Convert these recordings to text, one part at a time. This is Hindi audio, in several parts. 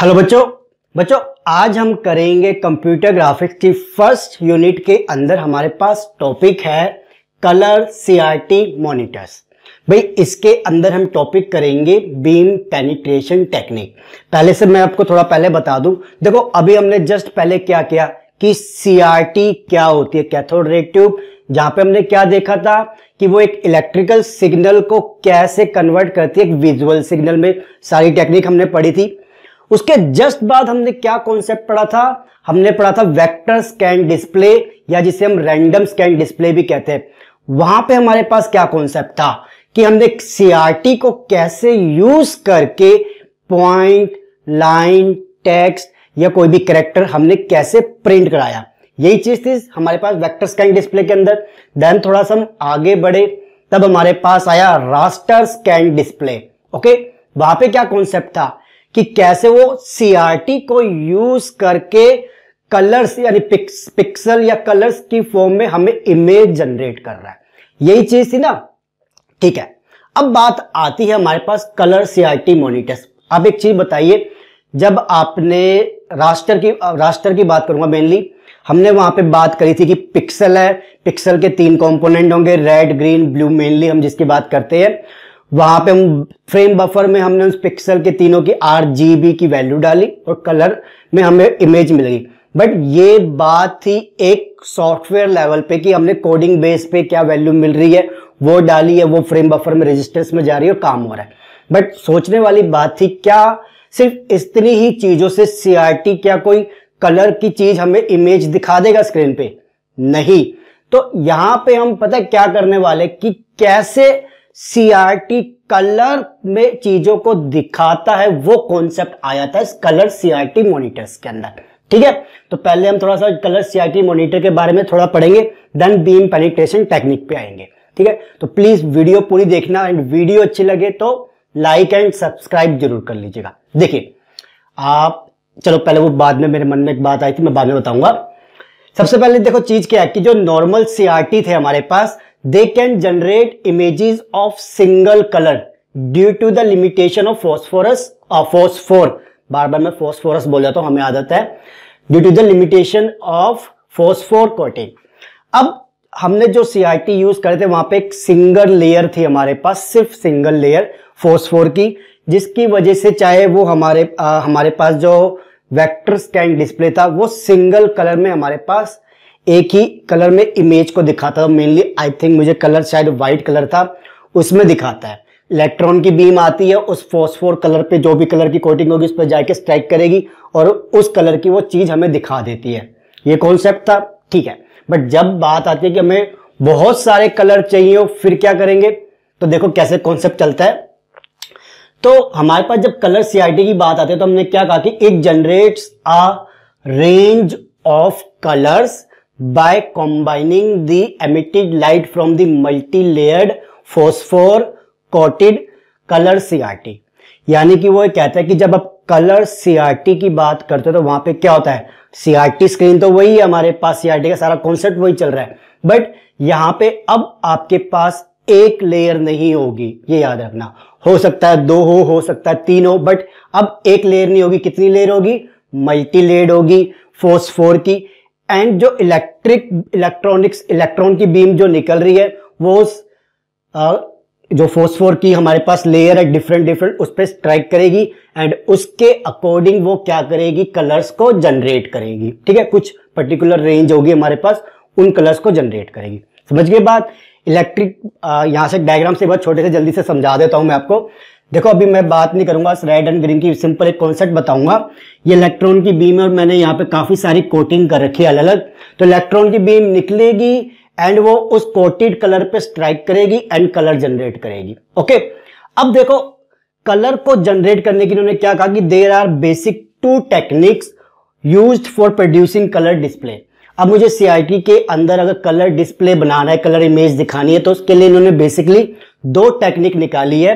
हेलो बच्चों बच्चों आज हम करेंगे कंप्यूटर ग्राफिक्स की फर्स्ट यूनिट के अंदर हमारे पास टॉपिक है कलर सीआरटी मॉनिटर्स भाई इसके अंदर हम टॉपिक करेंगे बीम पेनिट्रेशन टेक्निक पहले से मैं आपको थोड़ा पहले बता दूं देखो अभी हमने जस्ट पहले क्या किया कि सीआरटी क्या होती है कैथोड रे ट्यूब जहां पे हमने क्या देखा था कि वो एक इलेक्ट्रिकल सिग्नल को कैसे कन्वर्ट करती है एक विजुअल सिग्नल में सारी टेक्निक हमने पढ़ी थी उसके जस्ट बाद हमने क्या कॉन्सेप्ट पढ़ा था हमने पढ़ा था वेक्टर स्कैन डिस्प्ले या जिसे हम रैंडम स्कैन डिस्प्ले भी कहते हैं वहां पे हमारे पास क्या कॉन्सेप्ट था कि हमने सीआरटी को कैसे यूज करके पॉइंट लाइन टेक्स्ट या कोई भी करेक्टर हमने कैसे प्रिंट कराया यही चीज थी हमारे पास वेक्टर स्कैन डिस्प्ले के अंदर देन थोड़ा सा हम आगे बढ़े तब हमारे पास आया रास्टर स्कैन डिस्प्ले ओके वहां पे क्या कॉन्सेप्ट था कि कैसे वो सीआरटी को यूज करके कलर्स यानी पिक्स, पिक्सल या कलर्स की फॉर्म में हमें इमेज जनरेट कर रहा है यही चीज थी ना ठीक है अब बात आती है हमारे पास कलर सीआरटी मॉनिटर्स अब एक चीज बताइए जब आपने रास्टर की रास्टर की बात करूंगा मेनली हमने वहां पे बात करी थी कि पिक्सल है पिक्सल के तीन कंपोनेंट होंगे रेड ग्रीन ब्लू मेनली हम जिसकी बात करते हैं वहां पे हम फ्रेम बफर में हमने उस पिक्सल के तीनों की आर की वैल्यू डाली और कलर में हमें इमेज मिल गई बट ये बात थी एक सॉफ्टवेयर लेवल पे कि हमने कोडिंग बेस पे क्या वैल्यू मिल रही है वो डाली है वो फ्रेम बफर में रजिस्टर्स में जा रही है और काम हो रहा है बट सोचने वाली बात थी क्या सिर्फ इतनी ही चीजों से सीआरटी क्या कोई कलर की चीज हमें इमेज दिखा देगा स्क्रीन पे नहीं तो यहां पे हम पता क्या करने वाले कि कैसे सीआरटी कलर में चीजों को दिखाता है वो कॉन्सेप्ट आया था इस कलर सीआरटी मॉनिटर्स के अंदर ठीक है तो पहले हम थोड़ा सा कलर सीआरटी मॉनिटर के बारे में थोड़ा पढ़ेंगे देन बीम पेनिट्रेशन टेक्निक पे आएंगे ठीक है तो प्लीज वीडियो पूरी देखना एंड वीडियो अच्छी लगे तो लाइक एंड सब्सक्राइब जरूर कर लीजिएगा देखिए आप चलो पहले वो बाद में मेरे मन में एक बात आई थी मैं बाद में बताऊंगा सबसे पहले देखो चीज क्या है कि जो नॉर्मल सीआरटी थे हमारे पास they can generate images of single colour due to the limitation of phosphorus phosphor बार बार मैं फॉस्फोरस बोल जाता हूं हमें आदत है due to the limitation of phosphor coating अब हमने जो सीआईटी यूज करे थे वहां पे एक सिंगल लेयर थी हमारे पास सिर्फ सिंगल लेयर फोस्फोर की जिसकी वजह से चाहे वो हमारे आ, हमारे पास जो वेक्टर स्कैन डिस्प्ले था वो सिंगल कलर में हमारे पास एक ही कलर में इमेज को दिखाता है मेनली आई थिंक मुझे कलर शायद व्हाइट कलर था उसमें दिखाता है इलेक्ट्रॉन की बीम आती है उस फॉस्फोर कलर पे जो भी कलर की कोटिंग होगी उस पर जाके स्ट्राइक करेगी और उस कलर की वो चीज़ हमें दिखा देती है ये कॉन्सेप्ट था ठीक है बट जब बात आती है कि हमें बहुत सारे कलर चाहिए हो फिर क्या करेंगे तो देखो कैसे कॉन्सेप्ट चलता है तो हमारे पास जब कलर सीआईटी की बात आती है तो हमने क्या कहा कि it generates a range of colours by combining the emitted light from the multi-layered phosphor coated color CRT यानी कि वो कहता है कि जब आप कलर सीआरटी की बात करते हो तो वहां पे क्या होता है सीआरटी स्क्रीन तो वही है हमारे पास सीआरटी का सारा कॉन्सेप्ट वही चल रहा है बट यहाँ पे अब आपके पास एक लेयर नहीं होगी ये याद रखना हो सकता है दो हो हो सकता है तीन हो बट अब एक लेयर नहीं होगी कितनी लेयर होगी मल्टी लेयर होगी फोर्स फोर की एंड जो इलेक्ट्रिक इलेक्ट्रॉनिक्स इलेक्ट्रॉन की बीम जो निकल रही है वो उस जो फोस्फोर की हमारे पास लेयर है डिफरेंट डिफरेंट उस पर स्ट्राइक करेगी एंड उसके अकॉर्डिंग वो क्या करेगी कलर्स को जनरेट करेगी ठीक है कुछ पर्टिकुलर रेंज होगी हमारे पास उन कलर्स को जनरेट करेगी समझ गए बात इलेक्ट्रिक यहाँ से डायग्राम से बहुत छोटे से जल्दी से समझा देता हूँ मैं आपको देखो अभी मैं बात नहीं करूंगा रेड एंड ग्रीन की सिंपल एक कॉन्सेप्ट बताऊंगा ये इलेक्ट्रॉन की बीम है और मैंने यहाँ पे काफी सारी कोटिंग कर रखी है अलग अलग तो इलेक्ट्रॉन की बीम निकलेगी एंड वो उस कोटेड कलर पे स्ट्राइक करेगी एंड कलर जनरेट करेगी ओके अब देखो कलर को जनरेट करने के लिए उन्होंने क्या कहा कि there are basic two techniques use for producing colour display अब मुझे सीआईटी के अंदर अगर कलर डिस्प्ले बनाना है कलर इमेज दिखानी है तो उसके लिए इन्होंने बेसिकली दो टेक्निक निकाली है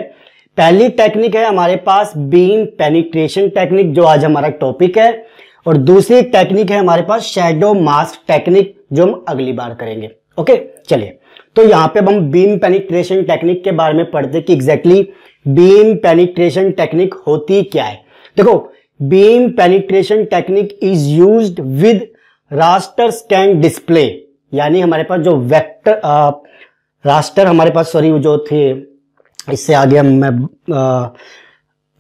पहली टेक्निक है हमारे पास बीम पेनिट्रेशन टेक्निक जो आज हमारा टॉपिक है और दूसरी टेक्निक है हमारे पास शेडो मास्क टेक्निक जो हम अगली बार करेंगे ओके चलिए तो यहाँ पे अब हम बीम पेनिट्रेशन टेक्निक के बारे में पढ़ते कि एग्जैक्टली बीम पेनिट्रेशन टेक्निक होती क्या है देखो beam penetration technique is use with raster scan display यानी हमारे पास जो वेक्टर रास्टर हमारे पास सॉरी जो थे इससे आगे हम मैं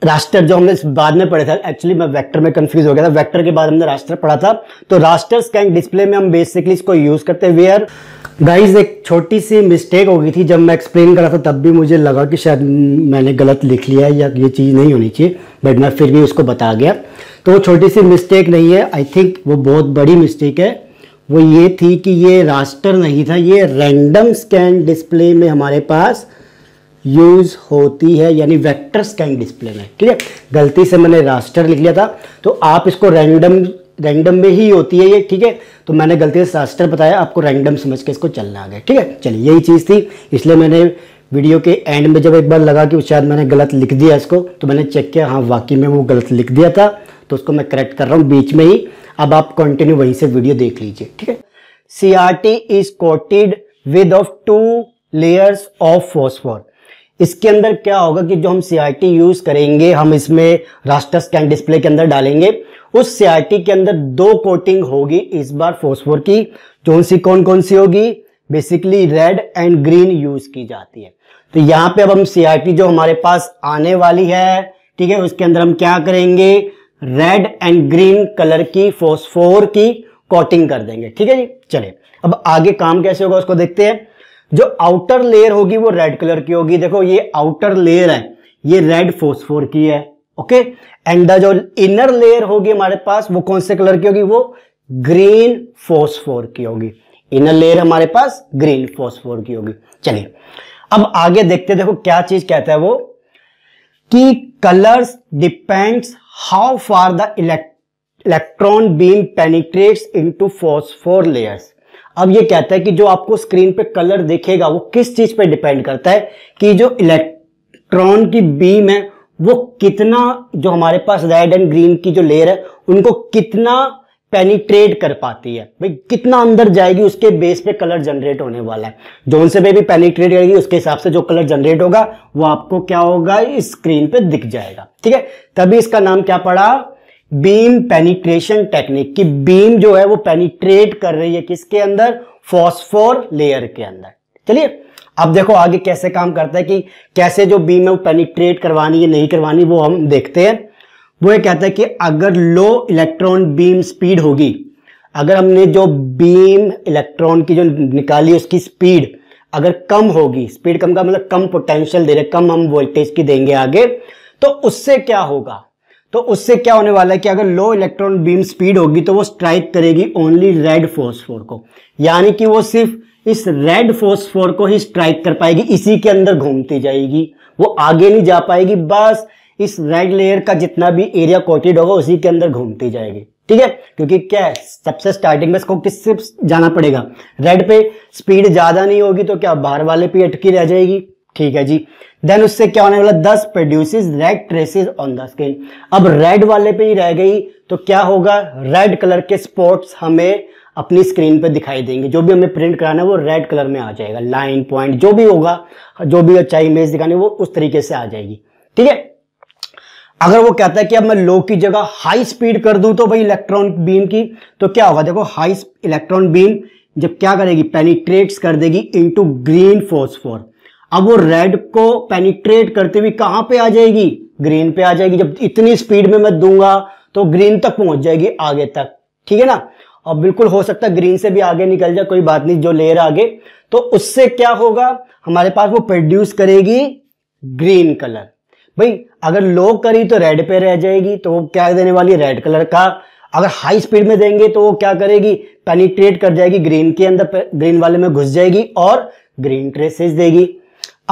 रास्टर जो हमने बाद में पढ़े थे एक्चुअली मैं वेक्टर में कंफ्यूज हो गया था वेक्टर के बाद हमने रास्टर पढ़ा था तो रास्टर स्कैन डिस्प्ले में हम बेसिकली इसको यूज करते हैं वेयर गाइज एक छोटी सी मिस्टेक हो गई थी जब मैं एक्सप्लेन कर रहा था तब भी मुझे लगा कि शायद मैंने गलत लिख लिया है या ये चीज़ नहीं होनी चाहिए बट मैं फिर भी उसको बता गया तो वो छोटी सी मिस्टेक नहीं है आई थिंक वो बहुत बड़ी मिस्टेक है वो ये थी कि ये रास्टर नहीं था ये रैंडम स्कैन डिस्प्ले में हमारे पास यूज होती है यानी वेक्टर स्कैन डिस्प्ले में ठीक है गलती से मैंने रास्टर लिख लिया था तो आप इसको रैंडम रैंडम में ही होती है ये ठीक है तो मैंने गलती से रास्टर बताया आपको रैंडम समझ के इसको चलना आ गया ठीक है चलिए यही चीज़ थी इसलिए मैंने वीडियो के एंड में जब एक बार लगा कि शायद मैंने गलत लिख दिया इसको तो मैंने चेक किया हाँ वाकई में वो गलत लिख दिया था तो उसको मैं करेक्ट कर रहा हूँ बीच में ही अब आप कंटिन्यू वहीं से वीडियो देख लीजिए ठीक है C R T is coated with of two layers of phosphor इसके अंदर क्या होगा कि जो हम सी यूज करेंगे हम इसमें रास्टर स्कैन डिस्प्ले के अंदर डालेंगे उस सी के अंदर दो कोटिंग होगी इस बार फोस्फोर की जो सी कौन कौन सी होगी basically red and green use की जाती है तो यहाँ पे अब हम सी जो हमारे पास आने वाली है ठीक है उसके अंदर हम क्या करेंगे रेड एंड ग्रीन कलर की फोस्फोर की कोटिंग कर देंगे ठीक है जी चले अब आगे काम कैसे होगा उसको देखते हैं जो आउटर लेयर होगी वो रेड कलर की होगी देखो ये आउटर लेयर है ये रेड फोस्फोर की है ओके एंड द जो इनर लेयर होगी हमारे पास वो कौन से कलर की होगी वो ग्रीन फोस्फोर की होगी इनर लेयर हमारे पास ग्रीन फोस्फोर की होगी चलिए अब आगे देखते देखो क्या चीज कहता है वो कि colours depends how far the electron beam penetrates into phosphor layers अब ये कहता है कि जो आपको स्क्रीन पे कलर देखेगा वो किस चीज पे डिपेंड करता है कि जो इलेक्ट्रॉन की बीम है वो कितना जो हमारे पास रेड एंड ग्रीन की जो लेयर है उनको कितना पेनिट्रेट कर पाती है भाई कितना अंदर जाएगी उसके बेस पे कलर जनरेट होने वाला है जोन से भी पेनिट्रेट करेगी उसके हिसाब से जो कलर जनरेट होगा वो आपको क्या होगा इस स्क्रीन पे दिख जाएगा ठीक है तभी इसका नाम क्या पड़ा बीम पेनिट्रेशन टेक्निक की बीम जो है वो पेनिट्रेट कर रही है किसके अंदर फॉस्फोर लेयर के अंदर चलिए अब देखो आगे कैसे काम करता है कि कैसे जो बीम है वो पेनिट्रेट करवानी है नहीं करवानी वो हम देखते हैं वो ये कहता है कि अगर लो इलेक्ट्रॉन बीम स्पीड होगी अगर हमने जो बीम इलेक्ट्रॉन की जो निकाली उसकी स्पीड अगर कम होगी स्पीड कम का मतलब कम पोटेंशियल दे रहे कम हम वोल्टेज की देंगे आगे तो उससे क्या होगा तो उससे क्या होने वाला है कि अगर लो इलेक्ट्रॉन बीम स्पीड होगी तो वो स्ट्राइक करेगी ओनली रेड फोस्फोर को यानी कि वो सिर्फ इस रेड फोस्फोर को ही स्ट्राइक कर पाएगी इसी के अंदर घूमती जाएगी वो आगे नहीं जा पाएगी बस इस रेड लेयर का जितना भी एरिया कोटेड होगा उसी के अंदर घूमती जाएगी ठीक है क्योंकि क्या है सबसे स्टार्टिंग में इसको किससे जाना पड़ेगा रेड पे स्पीड ज़्यादा नहीं होगी तो क्या बाहर वाले पे अटकी रह जाएगी ठीक है जी देन उससे क्या होने वाला this produces red traces on the screen अब रेड वाले पे ही रह गई तो क्या होगा रेड कलर के स्पॉट्स हमें अपनी स्क्रीन पे दिखाई देंगे जो भी हमें प्रिंट कराना है वो रेड कलर में आ जाएगा लाइन पॉइंट जो भी होगा जो भी अच्छा इमेज दिखानी वो उस तरीके से आ जाएगी ठीक है अगर वो कहता है कि अब मैं लो की जगह हाई स्पीड कर दूं तो भाई इलेक्ट्रॉन बीम की तो क्या होगा देखो हाई इलेक्ट्रॉन बीम जब क्या करेगी पेनिट्रेट्स कर देगी इनटू ग्रीन फोर अब वो रेड को पेनिट्रेट करते हुए कहां पे आ जाएगी ग्रीन पे आ जाएगी जब इतनी स्पीड में मैं दूंगा तो ग्रीन तक पहुंच जाएगी आगे तक ठीक है ना और बिल्कुल हो सकता है ग्रीन से भी आगे निकल जाए कोई बात नहीं जो लेयर आगे तो उससे क्या होगा हमारे पास वो प्रोड्यूस करेगी ग्रीन कलर भाई अगर लो करी तो रेड पे रह जाएगी तो वो क्या देने वाली रेड कलर का अगर हाई स्पीड में देंगे तो वो क्या करेगी पेनिट्रेट कर जाएगी ग्रीन के अंदर ग्रीन वाले में घुस जाएगी और ग्रीन ट्रेसेस देगी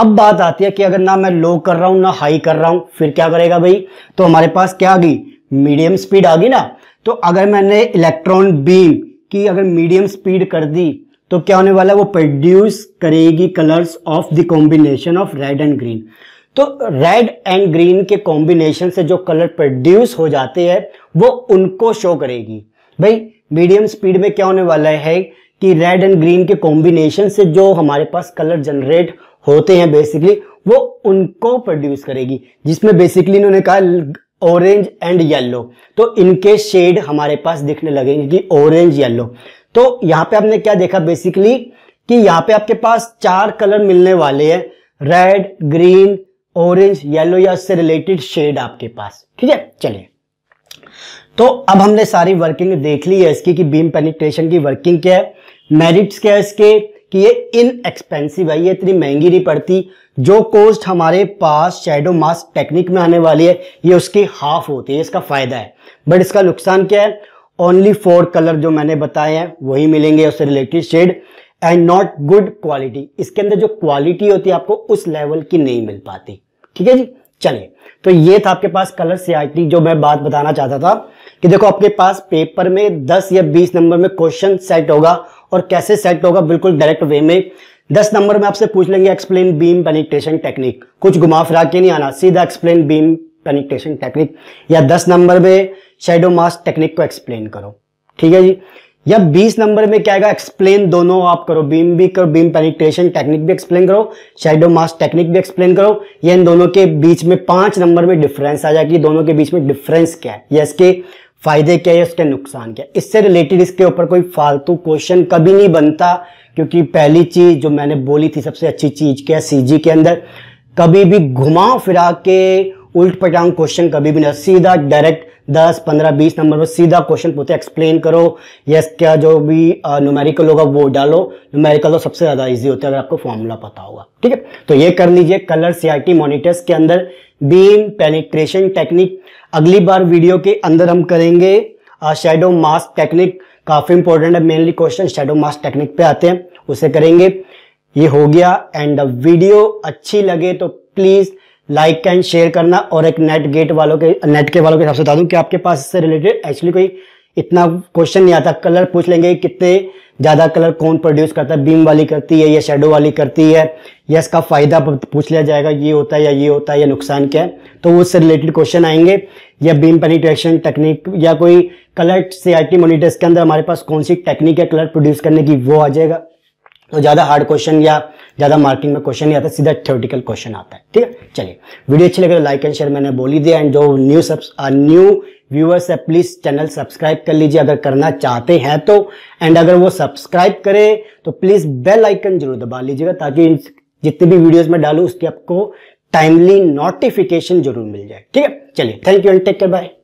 अब बात आती है कि अगर ना मैं लो कर रहा हूं ना हाई कर रहा हूं फिर क्या करेगा भाई तो हमारे पास क्या आ गई मीडियम स्पीड आ गई ना तो अगर मैंने इलेक्ट्रॉन बीम की अगर मीडियम स्पीड कर दी तो क्या होने वाला है वो प्रोड्यूस करेगी colours of the combination of red and green तो रेड एंड ग्रीन के कॉम्बिनेशन से जो कलर प्रोड्यूस हो जाते हैं वो उनको शो करेगी भाई मीडियम स्पीड में क्या होने वाला है कि रेड एंड ग्रीन के कॉम्बिनेशन से जो हमारे पास कलर जनरेट होते हैं बेसिकली वो उनको प्रोड्यूस करेगी जिसमें बेसिकली इन्होंने कहा ऑरेंज एंड येलो तो इनके शेड हमारे पास दिखने लगेंगे कि ऑरेंज येलो तो यहाँ पे आपने क्या देखा बेसिकली कि यहाँ पे आपके पास चार कलर मिलने वाले हैं रेड ग्रीन ऑरेंज येलो या उससे रिलेटेड शेड आपके पास ठीक है चलिए तो अब हमने सारी वर्किंग देख ली है इसकी कि बीम पेनिट्रेशन की वर्किंग क्या है मेरिट्स क्या है इसके कि ये इनएक्सपेंसिव है ये इतनी महंगी नहीं पड़ती जो कोस्ट हमारे पास शेडो मास्क टेक्निक में आने वाली है ये उसकी हाफ होती है इसका फायदा है बट इसका नुकसान क्या है ओनली फोर कलर जो मैंने बताए हैं वही मिलेंगे उससे related shade and not good quality इसके अंदर जो क्वालिटी होती है आपको उस लेवल की नहीं मिल पाती ठीक है जी चलिए तो ये था आपके पास कलर सीआईटी जो मैं बात बताना चाहता था कि देखो आपके पास पेपर में 10 या 20 नंबर में क्वेश्चन सेट होगा और कैसे सेट होगा बिल्कुल डायरेक्ट वे में दस नंबर में आपसे पूछ लेंगे एक्सप्लेन बीम पेनिट्रेशन टेक्निक कुछ घुमा फिरा के नहीं आना सीधा एक्सप्लेन बीम पेनिट्रेशन टेक्निक या दस नंबर में शेडो मास टेक्निक को एक्सप्लेन करो ठीक है जी या 20 नंबर में क्या है एक्सप्लेन दोनों आप करो बीम भी करो बीम पेनिट्रेशन टेक्निक भी एक्सप्लेन करो शेडो मास टेक्निक भी एक्सप्लेन करो या इन दोनों के बीच में पांच नंबर में डिफरेंस आ जाएगी दोनों के बीच में डिफरेंस क्या है या इसके फायदे क्या है इसके नुकसान क्या इससे रिलेटेड इसके ऊपर कोई फालतू क्वेश्चन कभी नहीं बनता क्योंकि पहली चीज जो मैंने बोली थी सबसे अच्छी चीज क्या सीजी के अंदर कभी भी घुमा फिरा के उल्ट पटांग क्वेश्चन कभी भी ना सीधा डायरेक्ट 10, 15, 20 नंबर पर सीधा क्वेश्चन पूछते एक्सप्लेन करो यस क्या जो भी न्यूमेरिकल होगा वो डालो न्यूमेरिकल तो सबसे ज़्यादा इजी होता है अगर आपको फॉर्मूला पता होगा ठीक है तो ये कर लीजिए कलर सीआरटी मॉनिटर्स के अंदर बीम पेनिट्रेशन टेक्निक अगली बार वीडियो के अंदर हम करेंगे शेडो मास टेक्निक काफ़ी इंपॉर्टेंट है mainly question shadow mask technique पे आते हैं उसे करेंगे ये हो गया एंड वीडियो अच्छी लगे तो प्लीज़ लाइक एंड शेयर करना और एक नेट गेट वालों के नेट के वालों के हिसाब से बता दूं कि आपके पास इससे रिलेटेड एक्चुअली कोई इतना क्वेश्चन नहीं आता कलर पूछ लेंगे कितने ज़्यादा कलर कौन प्रोड्यूस करता है बीम वाली करती है या शेडो वाली करती है या इसका फ़ायदा पूछ लिया जाएगा ये होता है या ये होता है या नुकसान क्या है तो उससे रिलेटेड क्वेश्चन आएंगे या बीम पेनिट्रेशन टेक्निक या कोई कलर सी आई मोनिटर्स के अंदर हमारे पास कौन सी टेक्निक है कलर प्रोड्यूस करने की वो आ जाएगा तो ज़्यादा हार्ड क्वेश्चन या ज़्यादा मार्किंग में क्वेश्चन नहीं आता सीधा थ्योरेटिकल क्वेश्चन आता है ठीक है चलिए वीडियो अच्छी लगे तो लाइक एंड शेयर मैंने बोली दिया एंड जो न्यू सब्स न्यू व्यूअर्स है प्लीज चैनल सब्सक्राइब कर लीजिए अगर करना चाहते हैं तो एंड अगर वो सब्सक्राइब करें तो प्लीज बेल आइकन जरूर दबा लीजिएगा ताकि जितनी भी वीडियोस में डालू उसकी आपको टाइमली नोटिफिकेशन जरूर मिल जाए ठीक है चलिए thank you and take care bye